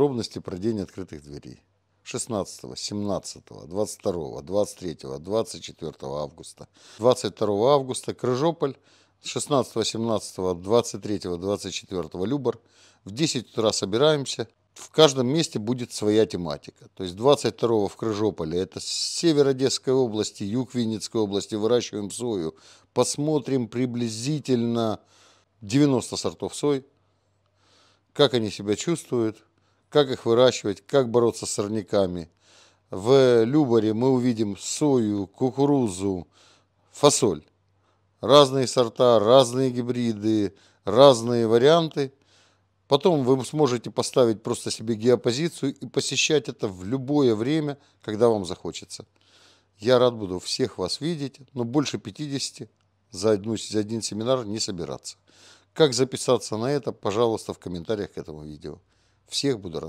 Подробности про день открытых дверей. 16, 17, 22, 23, 24 августа. 22 августа Крыжополь, 16, 17, 23, 24 Любар. В 10 утра собираемся. В каждом месте будет своя тематика. То есть 22 в Крыжополе это север Одесской области, юг Винницкой области, выращиваем сою. Посмотрим приблизительно 90 сортов сой, как они себя чувствуют – как их выращивать, как бороться с сорняками. В Любаре мы увидим сою, кукурузу, фасоль. Разные сорта, разные гибриды, разные варианты. Потом вы сможете поставить просто себе геопозицию и посещать это в любое время, когда вам захочется. Я рад буду всех вас видеть, но больше 50 за, одну, за один семинар не собираться. Как записаться на это, пожалуйста, в комментариях к этому видео. Всех буду рад.